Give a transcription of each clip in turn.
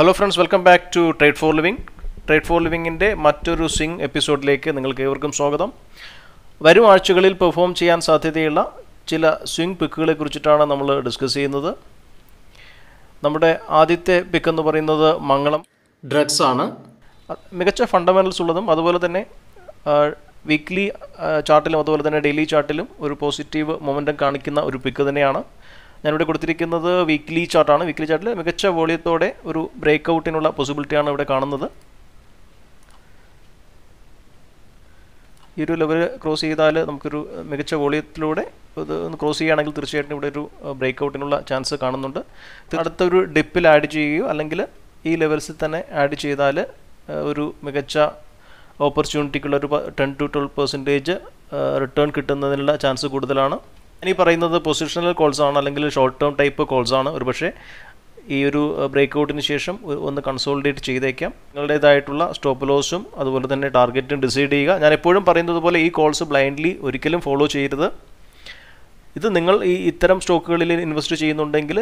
hello friends welcome back to trade for living trade for ലിവിങ്ങിൻ്റെ മറ്റൊരു swing എപ്പിസോഡിലേക്ക് നിങ്ങൾക്ക് ഏവർക്കും സ്വാഗതം വരും ആഴ്ചകളിൽ പെർഫോം ചെയ്യാൻ സാധ്യതയുള്ള ചില സ്വിംഗ് പിക്കുകളെ കുറിച്ചിട്ടാണ് നമ്മൾ ഡിസ്കസ് ചെയ്യുന്നത് നമ്മുടെ ആദ്യത്തെ പിക്ക് എന്ന് പറയുന്നത് മംഗളം ഡ്രഗ്സ് ആണ് മികച്ച ഫണ്ടമെൻ്റൽസ് ഉള്ളതും അതുപോലെ തന്നെ വീക്ക്ലി ചാർട്ടിലും അതുപോലെ തന്നെ ഡെയിലി ചാർട്ടിലും ഒരു പോസിറ്റീവ് മൊമെൻറ്റം കാണിക്കുന്ന ഒരു പിക്ക് തന്നെയാണ് ഞാനിവിടെ കൊടുത്തിരിക്കുന്നത് വീക്ക്ലി ചാർട്ടാണ് വീക്ക്ലി ചാർട്ടിൽ മികച്ച വോളിയത്തോടെ ഒരു ബ്രേക്ക് ഔട്ടിനുള്ള പോസിബിലിറ്റിയാണ് ഇവിടെ കാണുന്നത് ഈ ഒരു ലെവൽ ക്രോസ് ചെയ്താൽ നമുക്കൊരു മികച്ച വോളിയത്തിലൂടെ ഇത് ഒന്ന് ക്രോസ് ചെയ്യുകയാണെങ്കിൽ തീർച്ചയായിട്ടും ഇവിടെ ഒരു ബ്രേക്ക് ഔട്ടിനുള്ള ചാൻസ് കാണുന്നുണ്ട് അടുത്തൊരു ഡിപ്പിൽ ആഡ് ചെയ്യുകയോ അല്ലെങ്കിൽ ഈ ലെവൽസിൽ തന്നെ ആഡ് ചെയ്താൽ ഒരു മികച്ച ഓപ്പർച്യൂണിറ്റിക്കുള്ള ഒരു ten to twelve percentage return കിട്ടുന്നതിനുള്ള ചാൻസ് കൂടുതലാണ് ഇനി പറയുന്നത് പൊസിഷണൽ കോൾസ് ആണ് അല്ലെങ്കിൽ ഷോർട്ട് ടേം ടൈപ്പ് കോൾസ് ആണ് ഒരുപക്ഷെ ഈ ഒരു ബ്രേക്ക് ഔട്ടിന് ശേഷം ഒന്ന് കൺസോളിഡേറ്റ് ചെയ്തേക്കാം നിങ്ങളുടേതായിട്ടുള്ള സ്റ്റോപ്പ് ലോസും അതുപോലെ തന്നെ ടാർഗറ്റും ഡിസൈഡ് ചെയ്യുക ഞാൻ എപ്പോഴും പറയുന്നത് പോലെ ഈ കോൾസ് ബ്ലൈൻഡ്ലി ഒരിക്കലും ഫോളോ ചെയ്യരുത് ഇത് നിങ്ങൾ ഈ ഇത്തരം സ്റ്റോക്കുകളിൽ ഇൻവെസ്റ്റ് ചെയ്യുന്നുണ്ടെങ്കിൽ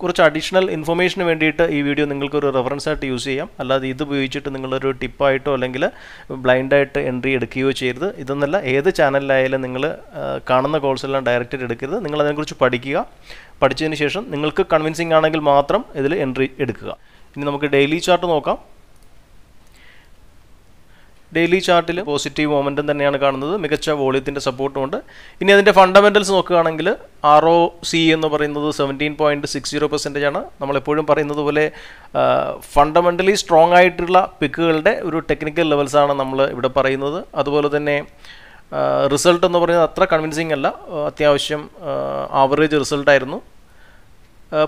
കുറച്ച് അഡീഷണൽ ഇൻഫർമേഷന് വേണ്ടിയിട്ട് ഈ വീഡിയോ നിങ്ങൾക്ക് ഒരു റെഫറൻസ് ആയിട്ട് യൂസ് ചെയ്യാം അല്ലാതെ ഇത് ഉപയോഗിച്ചിട്ട് നിങ്ങളൊരു ടിപ്പായിട്ടോ അല്ലെങ്കിൽ ബ്ലൈൻഡായിട്ട് എൻട്രി എടുക്കുകയോ ചെയ്യരുത് ഇതൊന്നല്ല ഏത് ചാനലിലായാലും നിങ്ങൾ കാണുന്ന കോഴ്സെല്ലാം ഡയറക്റ്റ് എടുക്കരുത് നിങ്ങൾ അതിനെക്കുറിച്ച് പഠിക്കുക പഠിച്ചതിന് ശേഷം നിങ്ങൾക്ക് കൺവിൻസിംഗ് ആണെങ്കിൽ മാത്രം ഇതിൽ എൻട്രി എടുക്കുക ഇനി നമുക്ക് ഡെയിലി ചാർട്ട് നോക്കാം ഡെയിലി ചാർട്ടിൽ പോസിറ്റീവ് മൊമെൻറ്റം തന്നെയാണ് കാണുന്നത് മികച്ച വോളിയത്തിൻ്റെ സപ്പോർട്ടുമുണ്ട് ഇനി അതിൻ്റെ ഫണ്ടമെൻറ്റൽസ് നോക്കുകയാണെങ്കിൽ ആർ ഒ സി എന്ന് പറയുന്നത് seventeen point six zero percentage ആണ് നമ്മളെപ്പോഴും പറയുന്നത് പോലെ ഫണ്ടമെൻ്റലി സ്ട്രോങ് ആയിട്ടുള്ള പിക്കുകളുടെ ഒരു ടെക്നിക്കൽ ലെവൽസാണ് നമ്മൾ ഇവിടെ പറയുന്നത് അതുപോലെ തന്നെ റിസൾട്ട് എന്ന് പറയുന്നത് അത്ര കൺവിൻസിങ് അല്ല അത്യാവശ്യം ആവറേജ് റിസൾട്ടായിരുന്നു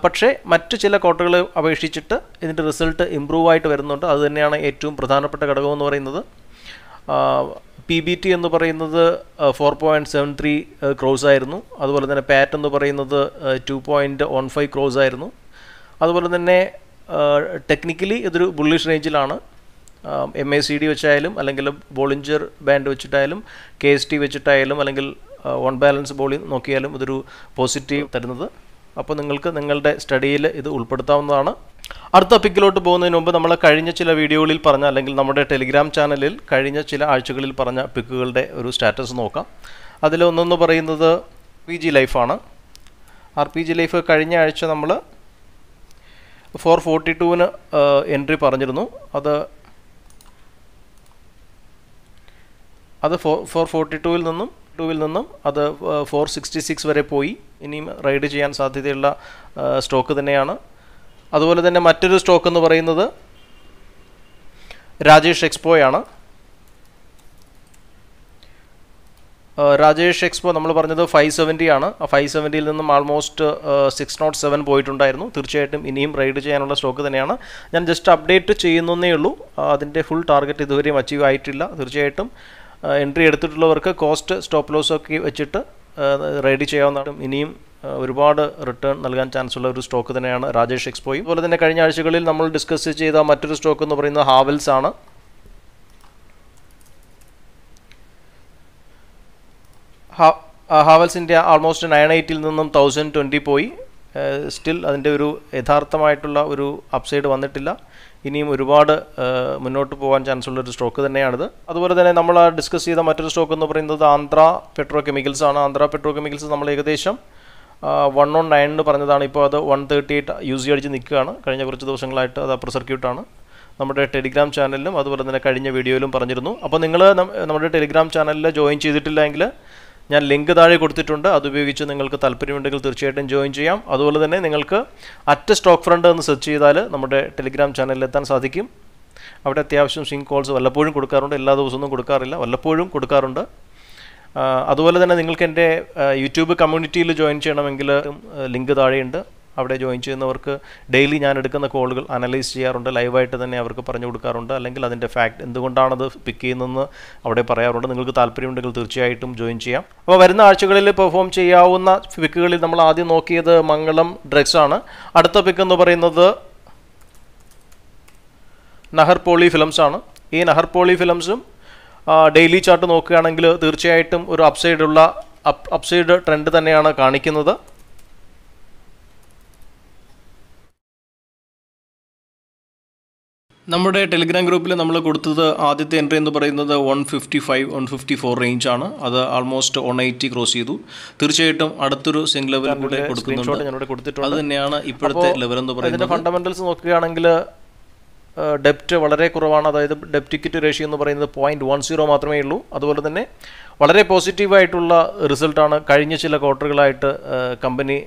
പക്ഷേ മറ്റ് ചില കോട്ടകളെ അപേക്ഷിച്ചിട്ട് ഇതിൻ്റെ റിസൾട്ട് ഇമ്പ്രൂവ് ആയിട്ട് വരുന്നുണ്ട് അതുതന്നെയാണ് ഏറ്റവും പ്രധാനപ്പെട്ട ഘടകം എന്ന് പറയുന്നത് പി ബി ടി എന്ന് പറയുന്നത് four point seven three cross ആയിരുന്നു അതുപോലെ തന്നെ പാറ്റ് എന്ന് പറയുന്നത് two point one five cross ആയിരുന്നു അതുപോലെ തന്നെ ടെക്നിക്കലി ഇതൊരു ബുള്ളിഷ് റേഞ്ചിലാണ് എം എ സി ഡി വെച്ചായാലും അല്ലെങ്കിൽ ബോളിഞ്ചർ ബാൻഡ് വെച്ചിട്ടായാലും കെ എസ് ടി വെച്ചിട്ടായാലും അല്ലെങ്കിൽ വൺ ബാലൻസ് ബോളി നോക്കിയാലും ഇതൊരു പോസിറ്റീവ് തരുന്നത് അപ്പോൾ നിങ്ങൾക്ക് നിങ്ങളുടെ സ്റ്റഡിയിൽ ഇത് ഉൾപ്പെടുത്താവുന്നതാണ് അടുത്ത പിക്കിലോട്ട് പോകുന്നതിന് മുമ്പ് നമ്മൾ കഴിഞ്ഞ ചില വീഡിയോകളിൽ പറഞ്ഞ അല്ലെങ്കിൽ നമ്മുടെ ടെലിഗ്രാം ചാനലിൽ കഴിഞ്ഞ ചില ആഴ്ചകളിൽ പറഞ്ഞ പിക്കുകളുടെ ഒരു സ്റ്റാറ്റസ് നോക്കാം ഒന്നെന്ന് പറയുന്നത് പി ജി ലൈഫാണ് ആർ പി ജി ലൈഫ് കഴിഞ്ഞ ആഴ്ച നമ്മൾ ഫോർ ഫോർട്ടി ടുവിന് എൻട്രി പറഞ്ഞിരുന്നു അത് അത് ഫോർ ഫോർ ഫോർട്ടി ടുവിൽ നിന്നും ടുവിൽ നിന്നും അത് ഫോർ സിക്സ്റ്റി സിക്സ് വരെ പോയി ഇനിയും റൈഡ് ചെയ്യാൻ സാധ്യതയുള്ള സ്റ്റോക്ക് തന്നെയാണ് അതുപോലെ തന്നെ മറ്റൊരു സ്റ്റോക്ക് എന്ന് പറയുന്നത് രാജേഷ് എക്സ്പോയാണ് രാജേഷ് എക്സ്പോ നമ്മൾ പറഞ്ഞത് ഫൈവ് സെവൻറ്റി ആണ് ആ ഫൈവ് സെവൻറ്റിയിൽ നിന്നും ആൾമോസ്റ്റ് സിക്സ് നോട്ട് സെവൻ പോയിട്ടുണ്ടായിരുന്നു തീർച്ചയായിട്ടും ഇനിയും റൈഡ് ചെയ്യാനുള്ള സ്റ്റോക്ക് തന്നെയാണ് ഞാൻ ജസ്റ്റ് അപ്ഡേറ്റ് ചെയ്യുന്നേ ഉള്ളൂ അതിൻ്റെ ഫുൾ ടാർഗറ്റ് ഇതുവരെയും അച്ചീവ് ആയിട്ടില്ല തീർച്ചയായിട്ടും എൻട്രി എടുത്തിട്ടുള്ളവർക്ക് കോസ്റ്റ് സ്റ്റോപ്പ് ലോസ് ഒക്കെ വെച്ചിട്ട് റൈഡ് ചെയ്യാവുന്നതാണ് ഇനിയും ഒരുപാട് റിട്ടേൺ നൽകാൻ ചാൻസ് ഉള്ള ഒരു സ്റ്റോക്ക് തന്നെയാണ് രാജേഷ് എക്സ്പോയും അതുപോലെ തന്നെ കഴിഞ്ഞ ആഴ്ചകളിൽ നമ്മൾ ഡിസ്കസ് ചെയ്ത മറ്റൊരു സ്റ്റോക്ക് എന്ന് പറയുന്നത് ഹാവൽസ് ആണ് ഹാവൽസിൻ്റെ ആൾമോസ്റ്റ് നയൻ എയ്റ്റിൽ നിന്നും തൗസൻഡ് ട്വൻറ്റി പോയി സ്റ്റിൽ അതിൻ്റെ ഒരു യഥാർത്ഥമായിട്ടുള്ള ഒരു അപ്സൈഡ് വന്നിട്ടില്ല ഇനിയും ഒരുപാട് മുന്നോട്ട് പോകാൻ ചാൻസ് ഉള്ള ഒരു സ്റ്റോക്ക് തന്നെയാണിത് അതുപോലെ തന്നെ നമ്മൾ ഡിസ്കസ് ചെയ്ത മറ്റൊരു സ്റ്റോക്ക് എന്ന് പറയുന്നത് ആന്ധ്ര പെട്രോ കെമിക്കൽസ് ആണ് ആന്ധ്ര പെട്രോ കെമിക്കൽസ് നമ്മൾ ഏകദേശം വൺ ഓൺ നയൻ എന്ന് പറഞ്ഞതാണ് ഇപ്പോൾ അത് വൺ തേർട്ടി എയ്റ്റ് യൂസ് അടിച്ച് നിൽക്കുകയാണ് കഴിഞ്ഞ കുറച്ച് ദിവസങ്ങളായിട്ട് അത് അപ്പർ സർക്യൂട്ടാണ് നമ്മുടെ ടെലിഗ്രാം ചാനലിലും അതുപോലെ തന്നെ കഴിഞ്ഞ വീഡിയോയിലും പറഞ്ഞിരുന്നു അപ്പോൾ നിങ്ങൾ നമ്മുടെ ടെലിഗ്രാം ചാനലിൽ ജോയിൻ ചെയ്തിട്ടില്ലെങ്കിൽ ഞാൻ ലിങ്ക് താഴെ കൊടുത്തിട്ടുണ്ട് അതുപയോഗിച്ച് നിങ്ങൾക്ക് താല്പര്യമുണ്ടെങ്കിൽ തീർച്ചയായിട്ടും ജോയിൻ ചെയ്യാം അതുപോലെ തന്നെ നിങ്ങൾക്ക് അറ്റ് സ്റ്റോക്ക് ഫ്രണ്ട് എന്ന് സെർച്ച് ചെയ്താൽ നമ്മുടെ ടെലിഗ്രാം ചാനലിൽ എത്താൻ സാധിക്കും അവിടെ അത്യാവശ്യം സിങ് കോൾസ് വല്ലപ്പോഴും കൊടുക്കാറുണ്ട് എല്ലാ ദിവസമൊന്നും കൊടുക്കാറില്ല വല്ലപ്പോഴും കൊടുക്കാറുണ്ട് അതുപോലെ തന്നെ നിങ്ങൾക്ക് എൻ്റെ യൂട്യൂബ് കമ്മ്യൂണിറ്റിയിൽ ജോയിൻ ചെയ്യണമെങ്കിൽ ലിങ്ക് താഴെയുണ്ട് അവിടെ ജോയിൻ ചെയ്യുന്നവർക്ക് ഡെയിലി ഞാൻ എടുക്കുന്ന കോളുകൾ അനലൈസ് ചെയ്യാറുണ്ട് ലൈവായിട്ട് തന്നെ അവർക്ക് പറഞ്ഞു കൊടുക്കാറുണ്ട് അല്ലെങ്കിൽ അതിൻ്റെ ഫാക്ട് എന്തുകൊണ്ടാണത് പിക്ക് ചെയ്യുന്നതെന്ന് അവിടെ പറയാറുണ്ട് നിങ്ങൾക്ക് താല്പര്യമുണ്ടെങ്കിൽ തീർച്ചയായിട്ടും ജോയിൻ ചെയ്യാം അപ്പോൾ വരുന്ന ആഴ്ചകളിൽ പെർഫോം ചെയ്യാവുന്ന പിക്കുകളിൽ നമ്മൾ ആദ്യം നോക്കിയത് മംഗളം ഡ്രഗ്സ് ആണ് അടുത്ത പിക്ക് എന്ന് പറയുന്നത് നഹർപോളി ഫിലിംസ് ആണ് ഈ നഹർപോളി ഫിലിംസും ഡെയിലി ചാർട്ട് നോക്കുകയാണെങ്കിൽ തീർച്ചയായിട്ടും ഒരു അപ്സൈഡുള്ള അപ്സൈഡ് ട്രെൻഡ് തന്നെയാണ് കാണിക്കുന്നത് നമ്മുടെ ടെലിഗ്രാം ഗ്രൂപ്പിൽ നമ്മൾ കൊടുത്തത് ആദ്യത്തെ എൻട്രി എന്ന് പറയുന്നത് one fifty five one fifty four റേഞ്ചാണ് അത് ആൾമോസ്റ്റ് വൺ എയ്റ്റി ക്രോസ് ചെയ്തു തീർച്ചയായിട്ടും അടുത്തൊരു സിംഗ് ലെവൽ കൂടെ കൊടുക്കുന്നുണ്ട് അത് തന്നെയാണ് ഇപ്പോഴത്തെ ലെവൽ എന്ന് പറയുന്നത് ഫണ്ടമെന്റൽസ് നോക്കുകയാണെങ്കിൽ ഡെപ്റ്റ് വളരെ കുറവാണ് അതായത് ഡെപ്റ്റ് ഇക്വിറ്റി റേഷ്യോ എന്ന് പറയുന്നത് പോയിൻറ്റ് വൺ സീറോ മാത്രമേ ഉള്ളൂ അതുപോലെ തന്നെ വളരെ പോസിറ്റീവായിട്ടുള്ള റിസൾട്ടാണ് കഴിഞ്ഞ ചില ക്വാർട്ടറുകളായിട്ട് കമ്പനി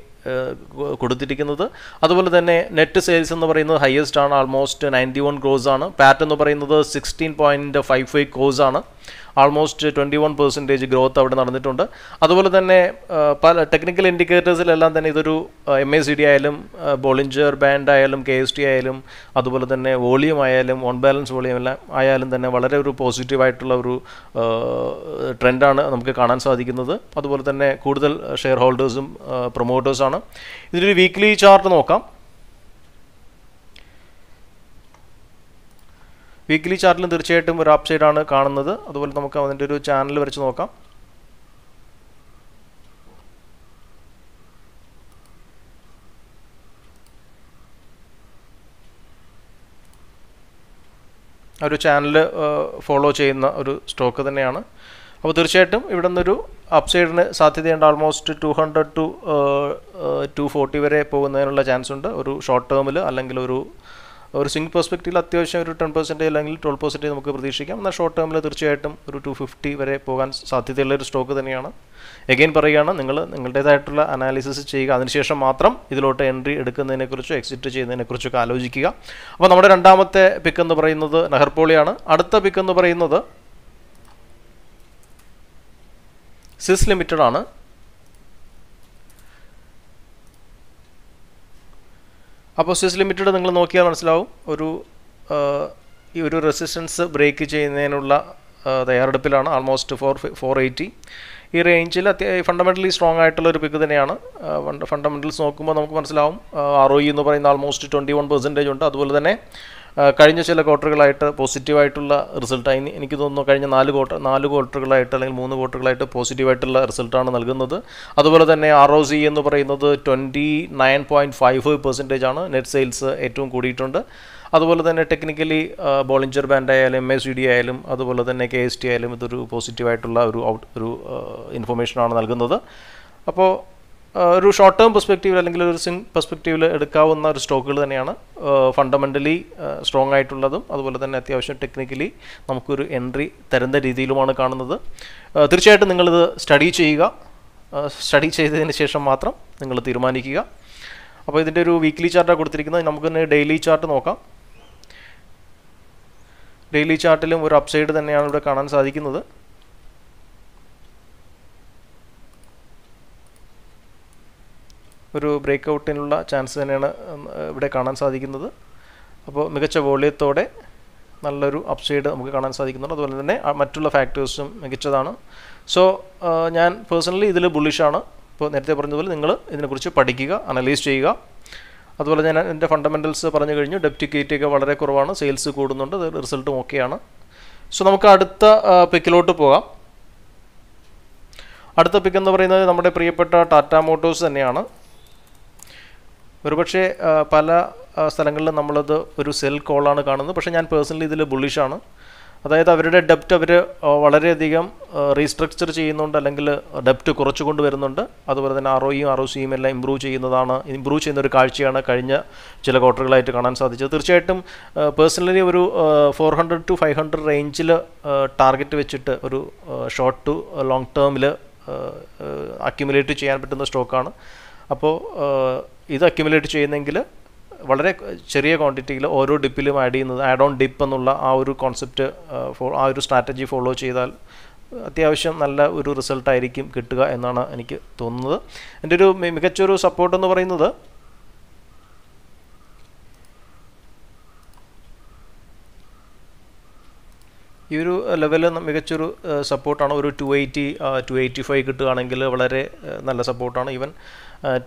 കൊടുത്തിരിക്കുന്നത് അതുപോലെ തന്നെ നെറ്റ് സെയിൽസ് എന്ന് പറയുന്നത് ഹയസ്റ്റ് ആണ് ആൾമോസ്റ്റ് നയൻറ്റി വൺ ക്രോസ് ആണ് പാറ്റ് എന്ന് പറയുന്നത് sixteen point five five cross ആണ് almost twenty one percentage growth അവിടെ നടന്നിട്ടുണ്ട് അതുപോലെ തന്നെ പല ടെക്നിക്കൽ ഇൻഡിക്കേറ്റേഴ്സിലെല്ലാം തന്നെ ഇതൊരു എം എ സി ഡി ആയാലും ബോളിഞ്ചർ ബാൻഡ് ആയാലും കെ എസ് ടി ആയാലും അതുപോലെ തന്നെ വോളിയം ആയാലും ഓൺ ബാലൻസ് വോളിയം എല്ലാം ആയാലും തന്നെ വളരെ ഒരു പോസിറ്റീവായിട്ടുള്ള ഒരു ട്രെൻഡാണ് നമുക്ക് കാണാൻ സാധിക്കുന്നത് അതുപോലെ തന്നെ കൂടുതൽ ഷെയർ ഹോൾഡേഴ്സും പ്രൊമോട്ടേഴ്സാണ് ഇതിലൊരു വീക്ക്ലി ചാർട്ട് നോക്കാം വീക്ക്ലി ചാർട്ടിലും തീർച്ചയായിട്ടും ഒരു അപ്സൈഡ് ആണ് കാണുന്നത് അതുപോലെ നമുക്ക് അതിൻ്റെ ഒരു ചാനൽ വരച്ച് നോക്കാം ഒരു ചാനൽ ഫോളോ ചെയ്യുന്ന ഒരു സ്റ്റോക്ക് തന്നെയാണ് അപ്പോൾ തീർച്ചയായിട്ടും ഇവിടെ നിന്നൊരു അപ്സൈഡിന് സാധ്യതയുണ്ട് almost two hundred to two forty വരെ പോകുന്നതിനുള്ള ചാൻസ് ഉണ്ട് ഒരു ഷോർട്ട് ടേമിൽ അല്ലെങ്കിൽ ഒരു ഒരു സ്വിംഗ് പെർസ്പെക്റ്റീവിൽ അത്യാവശ്യം ഒരു ടെൻ പെർസെൻറ്റേജ് അല്ലെങ്കിൽ ട്വൽവ് പെർസെൻറ്റേജ് നമുക്ക് പ്രതീക്ഷിക്കാം എന്നാൽ ഷോർട്ട് ടേമിൽ തീർച്ചയായിട്ടും ഒരു ടു ഫിഫ്റ്റി വരെ പോകാൻ സാധ്യതയുള്ള ഒരു സ്റ്റോക്ക് തന്നെയാണ് എഗെയിൻ പറയുകയാണ് നിങ്ങൾ നിങ്ങളുടേതായിട്ടുള്ള അനാലിസിസ് ചെയ്യുക അതിനുശേഷം മാത്രം ഇതിലോട്ട് എൻട്രി എടുക്കുന്നതിനെക്കുറിച്ചോ എക്സിറ്റ് ചെയ്യുന്നതിനെക്കുറിച്ചൊക്കെ ആലോചിക്കുക അപ്പോൾ നമ്മുടെ രണ്ടാമത്തെ പിക്ക് എന്ന് പറയുന്നത് നെഹർപോളിയാണ് അടുത്ത പിക്ക് എന്ന് പറയുന്നത് സിസ് ലിമിറ്റഡ് ആണ് സ്വിസ് ലിമിറ്റഡ് നിങ്ങൾ നോക്കിയാൽ മനസ്സിലാവും ഒരു ഈ ഒരു റെസിസ്റ്റൻസ് ബ്രേക്ക് ചെയ്യുന്നതിനുള്ള തയ്യാറെടുപ്പിലാണ് ആൾമോസ്റ്റ് ഫോർ ഫോർ എയ്റ്റി ഈ റേഞ്ചിൽ അത്യാവശ്യം ഫണ്ടമെൻ്റലി സ്ട്രോങ് ആയിട്ടുള്ള ഒരു പിക്ക് തന്നെയാണ് ഫണ്ടമെൻ്റൽസ് നോക്കുമ്പോൾ നമുക്ക് മനസ്സിലാവും ആർ ഒ ഇ എന്ന് പറയുന്ന ആൾമോസ്റ്റ് ട്വൻറ്റി വൺ പെർസെൻറ്റേജ് ഉണ്ട് അതുപോലെ തന്നെ കഴിഞ്ഞ ചില ക്വാർട്ടറുകളായിട്ട് പോസിറ്റീവായിട്ടുള്ള റിസൾട്ടായി എനിക്ക് തോന്നുന്നു കഴിഞ്ഞ നാല് ക്വാർട്ടർ നാല് ക്വാർട്ടറുകളായിട്ട് അല്ലെങ്കിൽ മൂന്ന് ക്വാർട്ടറുകളായിട്ട് പോസിറ്റീവായിട്ടുള്ള റിസൾട്ടാണ് നൽകുന്നത് അതുപോലെ തന്നെ ആർ ഒ സി എന്ന് പറയുന്നത് twenty nine point five five percentage ആണ് നെറ്റ് സെയിൽസ് ഏറ്റവും കൂടിയിട്ടുണ്ട് അതുപോലെ തന്നെ ടെക്നിക്കലി ബോളിഞ്ചർ ബാൻഡ് ആയാലും എം എസ് ഡി ആയാലും അതുപോലെ തന്നെ കെ എസ് ടി ആയാലും ഇതൊരു പോസിറ്റീവായിട്ടുള്ള ഒരു ഔട്ട് ഒരു ഇൻഫർമേഷനാണ് നൽകുന്നത് അപ്പോൾ ഒരു ഷോർട്ട് ടേം പെർസ്പെക്റ്റീവിൽ അല്ലെങ്കിൽ ഒരു സിൻ പെർസ്പെക്റ്റീവിൽ എടുക്കാവുന്ന ഒരു സ്റ്റോക്കുകൾ തന്നെയാണ് ഫണ്ടമെൻ്റലി സ്ട്രോങ് ആയിട്ടുള്ളതും അതുപോലെ തന്നെ അത്യാവശ്യം ടെക്നിക്കലി നമുക്കൊരു എൻട്രി തരുന്ന രീതിയിലുമാണ് കാണുന്നത് തീർച്ചയായിട്ടും നിങ്ങളിത് സ്റ്റഡി ചെയ്യുക സ്റ്റഡി ചെയ്തതിന് ശേഷം മാത്രം നിങ്ങൾ തീരുമാനിക്കുക അപ്പോൾ ഇതിൻ്റെ ഒരു വീക്ക്ലി ചാർട്ടാണ് കൊടുത്തിരിക്കുന്നത് നമുക്ക് തന്നെ ഡെയിലി ചാർട്ട് നോക്കാം ഡെയിലി ചാർട്ടിലും ഒരു അപ്സൈഡ് തന്നെയാണ് ഇവിടെ കാണാൻ സാധിക്കുന്നത് ഒരു ബ്രേക്ക് ഔട്ടിനുള്ള ചാൻസ് തന്നെയാണ് ഇവിടെ കാണാൻ സാധിക്കുന്നത് അപ്പോൾ മികച്ച വോളിയത്തോടെ നല്ലൊരു അപ്സൈഡ് നമുക്ക് കാണാൻ സാധിക്കുന്നുണ്ട് അതുപോലെ തന്നെ മറ്റുള്ള ഫാക്ടേഴ്സും മികച്ചതാണ് സോ ഞാൻ പേഴ്സണലി ഇതിൽ ബുള്ളിഷാണ് ഇപ്പോൾ നേരത്തെ പറഞ്ഞതുപോലെ നിങ്ങൾ ഇതിനെക്കുറിച്ച് പഠിക്കുക അനലൈസ് ചെയ്യുക അതുപോലെ ഞാൻ എൻ്റെ ഫണ്ടമെൻറ്റൽസ് പറഞ്ഞു കഴിഞ്ഞു ഡെപ്റ്റിക്കേറ്റ് ഒക്കെ വളരെ കുറവാണ് സെയിൽസ് കൂടുന്നുണ്ട് അത് റിസൾട്ടും ഓക്കെയാണ് സോ നമുക്ക് അടുത്ത പിക്കിലോട്ട് പോകാം അടുത്ത പിക്ക് എന്ന് പറയുന്നത് നമ്മുടെ പ്രിയപ്പെട്ട ടാറ്റ മോട്ടോഴ്സ് തന്നെയാണ് ഒരുപക്ഷെ പല സ്ഥലങ്ങളിലും നമ്മളത് ഒരു സെൽ കോളാണ് കാണുന്നത് പക്ഷേ ഞാൻ പേഴ്സണലി ഇതിൽ ബുള്ളിഷാണ് അതായത് അവരുടെ ഡെപ്റ്റ് അവർ വളരെയധികം റീസ്ട്രക്ചർ ചെയ്യുന്നുണ്ട് അല്ലെങ്കിൽ ഡെപ്റ്റ് കുറച്ചു കൊണ്ടുവരുന്നുണ്ട് അതുപോലെ തന്നെ ആർ ഒയും ആർ ഒ സിയും എല്ലാം ഇമ്പ്രൂവ് ചെയ്യുന്നതാണ് ഇമ്പ്രൂവ് ചെയ്യുന്ന ഒരു കാഴ്ചയാണ് കഴിഞ്ഞ ചില ക്വാർട്ടറുകളായിട്ട് കാണാൻ സാധിച്ചത് തീർച്ചയായിട്ടും പേഴ്സണലി ഒരു four hundred to five hundred റേഞ്ചിൽ ടാർഗറ്റ് വെച്ചിട്ട് ഒരു ഷോർട്ട് ടു ലോങ് ടേമിൽ അക്യുമുലേറ്റ് ചെയ്യാൻ പറ്റുന്ന സ്റ്റോക്കാണ് അപ്പോൾ ഇത് അക്യുമുലേറ്റ് ചെയ്യുന്നെങ്കിൽ വളരെ ചെറിയ ക്വാണ്ടിറ്റിയിൽ ഓരോ ഡിപ്പിലും ആഡ് ചെയ്യുന്നത് ആഡ് ഓൺ ഡിപ്പ് എന്നുള്ള ആ ഒരു കോൺസെപ്റ്റ് ഫോ ആ ഒരു സ്ട്രാറ്റജി ഫോളോ ചെയ്താൽ അത്യാവശ്യം നല്ല ഒരു റിസൾട്ടായിരിക്കും കിട്ടുക എന്നാണ് എനിക്ക് തോന്നുന്നത് എൻ്റെ ഒരു മികച്ചൊരു സപ്പോർട്ട് എന്ന് പറയുന്നത് ഈ ഒരു ലെവലിൽ മികച്ചൊരു സപ്പോർട്ടാണ് ഒരു two eighty two eighty five കിട്ടുകയാണെങ്കിൽ വളരെ നല്ല സപ്പോർട്ടാണ് ഈവൻ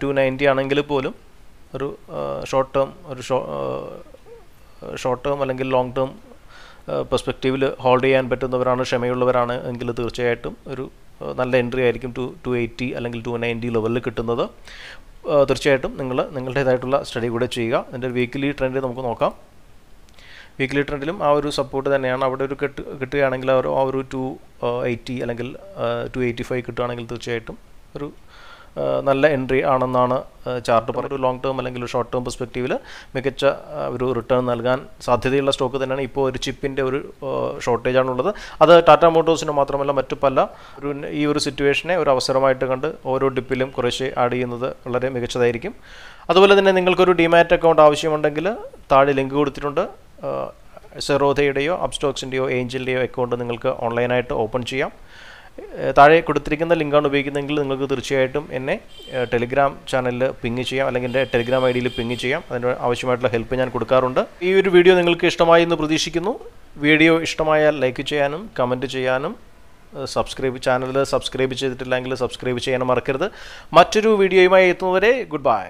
ടു നയൻറ്റി ആണെങ്കിൽ പോലും ഒരു ഷോർട്ട് ടേം ഒരു ഷോർട്ട് ടേം അല്ലെങ്കിൽ ലോങ് ടേം പെർസ്പെക്റ്റീവിൽ ഹോൾഡ് ചെയ്യാൻ പറ്റുന്നവരാണ് ക്ഷമയുള്ളവരാണ് എങ്കിൽ തീർച്ചയായിട്ടും ഒരു നല്ല എൻട്രി ആയിരിക്കും ടു ടു എയ്റ്റി അല്ലെങ്കിൽ ടു നയൻറ്റി ലെവലിൽ കിട്ടുന്നത് തീർച്ചയായിട്ടും നിങ്ങൾ നിങ്ങളുടേതായിട്ടുള്ള സ്റ്റഡി കൂടെ ചെയ്യുക അതിൻ്റെ വീക്കിലി ട്രെൻഡ് നമുക്ക് നോക്കാം വീക്കിലി ട്രെൻഡിലും ആ ഒരു സപ്പോർട്ട് തന്നെയാണ് അവിടെ ഒരു കിട്ട് കിട്ടുകയാണെങ്കിൽ ആ ഒരു ടു എയ്റ്റി അല്ലെങ്കിൽ ടു എയ്റ്റി ഫൈവ് കിട്ടുകയാണെങ്കിൽ തീർച്ചയായിട്ടും ഒരു നല്ല എൻട്രി ആണെന്നാണ് ചാർട്ട് പറയുന്നത് ലോങ് ടേം അല്ലെങ്കിൽ ഷോർട്ട് ടേം പെർസ്പെക്റ്റീവിൽ മികച്ച ഒരു റിട്ടേൺ നൽകാൻ സാധ്യതയുള്ള സ്റ്റോക്ക് തന്നെയാണ് ഇപ്പോൾ ഒരു ചിപ്പിൻ്റെ ഒരു ഷോർട്ടേജ് ആണുള്ളത് അത് ടാറ്റ മോട്ടോഴ്സിന് മാത്രമല്ല മറ്റു പല ഒരു ഈ ഒരു സിറ്റുവേഷനെ ഒരു അവസരമായിട്ട് കണ്ട് ഓരോ ഡിപ്പിലും കുറേശ്ശെ ആഡ് ചെയ്യുന്നത് വളരെ മികച്ചതായിരിക്കും അതുപോലെ തന്നെ നിങ്ങൾക്കൊരു ഡിമാറ്റ് അക്കൗണ്ട് ആവശ്യമുണ്ടെങ്കിൽ താഴെ ലിങ്ക് കൊടുത്തിട്ടുണ്ട് സെറോധയുടെയോ അപ്സ്റ്റോക്സിൻ്റെയോ ഏഞ്ചലിൻ്റെയോ അക്കൗണ്ട് നിങ്ങൾക്ക് ഓൺലൈനായിട്ട് ഓപ്പൺ ചെയ്യാം താഴെ കൊടുത്തിരിക്കുന്ന ലിങ്കാണ് ഉപയോഗിക്കുന്നതെങ്കിൽ നിങ്ങൾക്ക് തീർച്ചയായിട്ടും എന്നെ ടെലിഗ്രാം ചാനലിൽ പിങ് ചെയ്യാം അല്ലെങ്കിൽ എൻ്റെ ടെലിഗ്രാം ഐ ഡിയിൽ പിങ് ചെയ്യാം അതിന് ആവശ്യമായിട്ടുള്ള ഹെൽപ്പ് ഞാൻ കൊടുക്കാറുണ്ട് ഈ ഒരു വീഡിയോ നിങ്ങൾക്ക് ഇഷ്ടമായി എന്ന് പ്രതീക്ഷിക്കുന്നു വീഡിയോ ഇഷ്ടമായാൽ ലൈക്ക് ചെയ്യാനും കമൻറ്റ് ചെയ്യാനും സബ്സ്ക്രൈബ് ചാനൽ സബ്സ്ക്രൈബ് ചെയ്തിട്ടില്ലെങ്കിൽ സബ്സ്ക്രൈബ് ചെയ്യാനും മറക്കരുത് മറ്റൊരു വീഡിയോയുമായി എത്തുന്നവരെ ഗുഡ് ബൈ